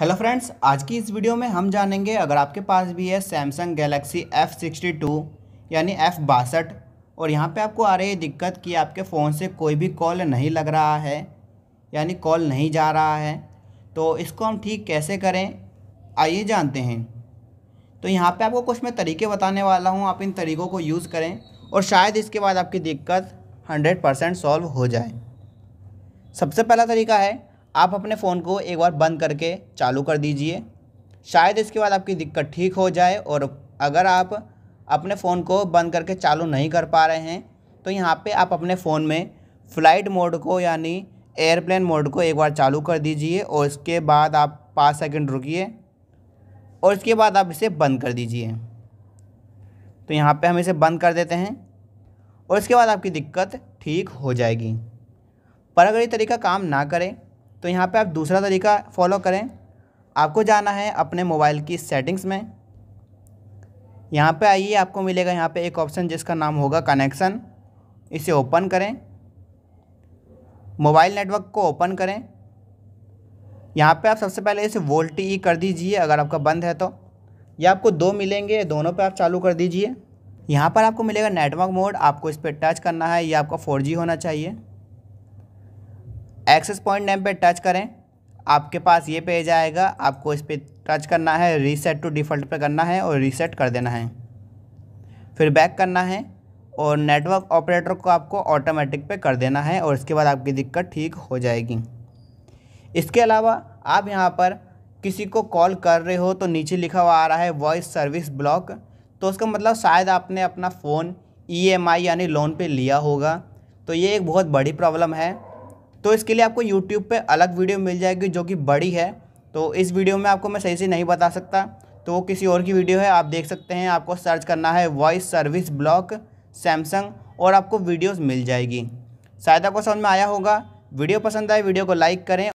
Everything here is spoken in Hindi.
हेलो फ्रेंड्स आज की इस वीडियो में हम जानेंगे अगर आपके पास भी है Samsung Galaxy F sixty two यानी एफ़ बासठ और यहाँ पे आपको आ रही है दिक्कत कि आपके फ़ोन से कोई भी कॉल नहीं लग रहा है यानी कॉल नहीं जा रहा है तो इसको हम ठीक कैसे करें आइए जानते हैं तो यहाँ पे आपको कुछ मैं तरीके बताने वाला हूँ आप इन तरीक़ों को यूज़ करें और शायद इसके बाद आपकी दिक्कत हंड्रेड परसेंट सॉल्व हो जाए सबसे पहला तरीका है आप अपने फ़ोन को एक बार बंद करके चालू कर दीजिए शायद इसके बाद आपकी दिक्कत ठीक हो जाए और अगर आप अपने फ़ोन को बंद करके चालू नहीं कर पा रहे हैं तो यहाँ पे आप अपने फ़ोन में फ़्लाइट मोड को यानी एयरप्लेन मोड को एक बार चालू कर दीजिए और इसके बाद आप पाँच सेकंड रुकिए और इसके बाद आप इसे बंद कर दीजिए तो यहाँ पे हम इसे बंद कर देते हैं और इसके बाद आपकी दिक्कत ठीक हो जाएगी पर अगर ये तरीका काम ना करें तो यहाँ पे आप दूसरा तरीका फॉलो करें आपको जाना है अपने मोबाइल की सेटिंग्स में यहाँ पे आइए आपको मिलेगा यहाँ पे एक ऑप्शन जिसका नाम होगा कनेक्शन इसे ओपन करें मोबाइल नेटवर्क को ओपन करें यहाँ पे आप सबसे पहले इसे वोल्ट ई कर दीजिए अगर आपका बंद है तो ये आपको दो मिलेंगे दोनों पे आप चालू कर दीजिए यहाँ पर आपको मिलेगा नेटवर्क मोड आपको इस पर टच करना है ये आपका फोर होना चाहिए एक्सेस पॉइंट नेम पे टच करें आपके पास ये पेज आएगा आपको इस पर टच करना है रीसेट टू डिफ़ॉल्ट पे करना है और रीसेट कर देना है फिर बैक करना है और नेटवर्क ऑपरेटर को आपको ऑटोमेटिक पे कर देना है और इसके बाद आपकी दिक्कत ठीक हो जाएगी इसके अलावा आप यहाँ पर किसी को कॉल कर रहे हो तो नीचे लिखा हुआ आ रहा है वॉइस सर्विस ब्लॉक तो उसका मतलब शायद आपने अपना फ़ोन ई e यानी लोन पर लिया होगा तो ये एक बहुत बड़ी प्रॉब्लम है तो इसके लिए आपको यूट्यूब पर अलग वीडियो मिल जाएगी जो कि बड़ी है तो इस वीडियो में आपको मैं सही से नहीं बता सकता तो वो किसी और की वीडियो है आप देख सकते हैं आपको सर्च करना है वॉइस सर्विस ब्लॉक सैमसंग और आपको वीडियोस मिल जाएगी शायद आपको समझ में आया होगा वीडियो पसंद आए वीडियो को लाइक करें